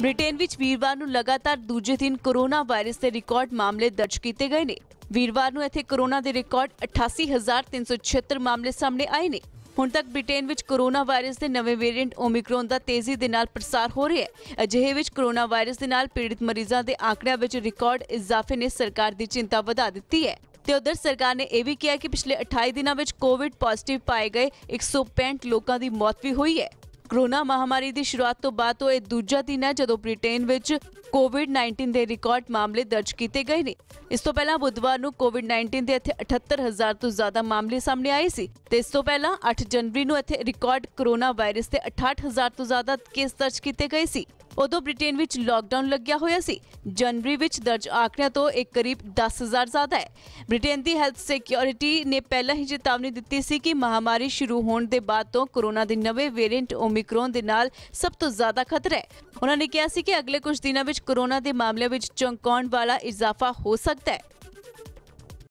Britain ਵਿੱਚ ਵੀਰਵਾਰ ਨੂੰ ਲਗਾਤਾਰ ਦੂਜੇ ਦਿਨ ਕੋਰੋਨਾ ਵਾਇਰਸ ਦੇ ਰਿਕਾਰਡ ਮਾਮਲੇ ਦਰਜ ਕੀਤੇ ਗਏ ਨੇ ਵੀਰਵਾਰ ਨੂੰ ਇੱਥੇ ਕੋਰੋਨਾ ਦੇ ਰਿਕਾਰਡ 88376 ਮਾਮਲੇ ਸਾਹਮਣੇ ਆਏ ਨੇ ਹੁਣ ਤੱਕ ਬ੍ਰਿਟੇਨ ਵਿੱਚ ਕੋਰੋਨਾ ਵਾਇਰਸ ਦੇ ਨਵੇਂ ਵੇਰੀਐਂਟ ਓਮਿਕਰੋਨ ਦਾ ਤੇਜ਼ੀ ਦੇ ਨਾਲ ਪ੍ਰਸਾਰ ਹੋ ਰਿਹਾ ਹੈ ਅਜਿਹੇ ਵਿੱਚ ਕੋਰੋਨਾ ਵਾਇਰਸ ਦੇ ਨਾਲ ਪੀੜਿਤ ਮਰੀਜ਼ਾਂ ਦੇ ਆਂਕੜਿਆਂ ਵਿੱਚ ਰਿਕਾਰਡ ਇਜ਼ਾਫੇ ਨੇ ਸਰਕਾਰ ਦੀ ਚਿੰਤਾ ਵਧਾ ਦਿੱਤੀ ਹੈ ਤੇ ਉਧਰ ਸਰਕਾਰ ਨੇ ਇਹ ਵੀ ਕਿਹਾ ਕਿ ਪਿਛਲੇ 28 ਦਿਨਾਂ ਵਿੱਚ ਕੋਵਿਡ ਪੋਜ਼ਿਟਿਵ ਪਾਏ ਗਏ 165 ਲੋਕਾਂ ਦੀ ਮੌਤ ਵੀ ਹੋਈ ਹੈ ਕਰੋਨਾ ਮਹਾਮਾਰੀ ਦੀ ਸ਼ੁਰੂਆਤ ਤੋਂ ਬਾਅਦ ਤੋਂ ਇਹ ਦੂਜਾ ਦਿਨ ਹੈ ਜਦੋਂ ਬ੍ਰਿਟੇਨ ਵਿੱਚ ਕੋਵਿਡ-19 ਦੇ ਰਿਕਾਰਡ ਮਾਮਲੇ ਦਰਜ ਕੀਤੇ ਗਏ ਨੇ ਇਸ ਤੋਂ ਪਹਿਲਾਂ ਬੁੱਧਵਾਰ ਨੂੰ ਕੋਵਿਡ-19 ਦੇ ਇੱਥੇ 78000 ਤੋਂ ਜ਼ਿਆਦਾ ਮਾਮਲੇ ਸਾਹਮਣੇ ਆਏ ਸੀ ਤੇ ਇਸ ਤੋਂ ਪਹਿਲਾਂ 8 ਜਨਵਰੀ ਨੂੰ ਇੱਥੇ ਰਿਕਾਰਡ ਕਰੋਨਾ ਵਾਇਰਸ ਦੇ 68000 ਤੋਂ ਜ਼ਿਆਦਾ ਕੇਸ ਦਰਜ ਕੀਤੇ ਗਏ ਸੀ ਉਦੋਂ ਬ੍ਰਿਟੇਨ ਵਿੱਚ ਲਾਕਡਾਊਨ ਲੱਗਿਆ ਹੋਇਆ ਸੀ ਜਨਵਰੀ ਵਿੱਚ ਦਰਜ ਆਕੜਿਆਂ ਤੋਂ ਇਹ ਕਰੀਬ 10000 ਜ਼ਿਆਦਾ ਹੈ ਬ੍ਰਿਟੇਨ ਦੀ ਹੈਲਥ ਸਿਕਿਉਰਿਟੀ ਨੇ ਪਹਿਲਾਂ ਹੀ ਚੇਤਾਵਨੀ ਦਿੱਤੀ ਸੀ ਕਿ ਮਹਾਮਾਰੀ ਸ਼ੁਰੂ ਹੋਣ ਦੇ ਬਾਅਦ ਤੋਂ ਕੋਰੋਨਾ ਦੇ ਨਵੇਂ ਵੇਰੀਐਂਟ ਓਮਿਕਰੋਨ ਦੇ ਨਾਲ ਸਭ ਤੋਂ ਜ਼ਿਆਦਾ ਖਤਰਾ ਹੈ ਉਹਨਾਂ ਨੇ ਕਿਹਾ ਸੀ ਕਿ ਅਗਲੇ ਕੁਝ ਦਿਨਾਂ ਵਿੱਚ ਕੋਰੋਨਾ ਦੇ ਮਾਮਲਿਆਂ ਵਿੱਚ ਚੌਂਕਾਉਣ ਵਾਲਾ ਇਜ਼ਾਫਾ ਹੋ ਸਕਦਾ ਹੈ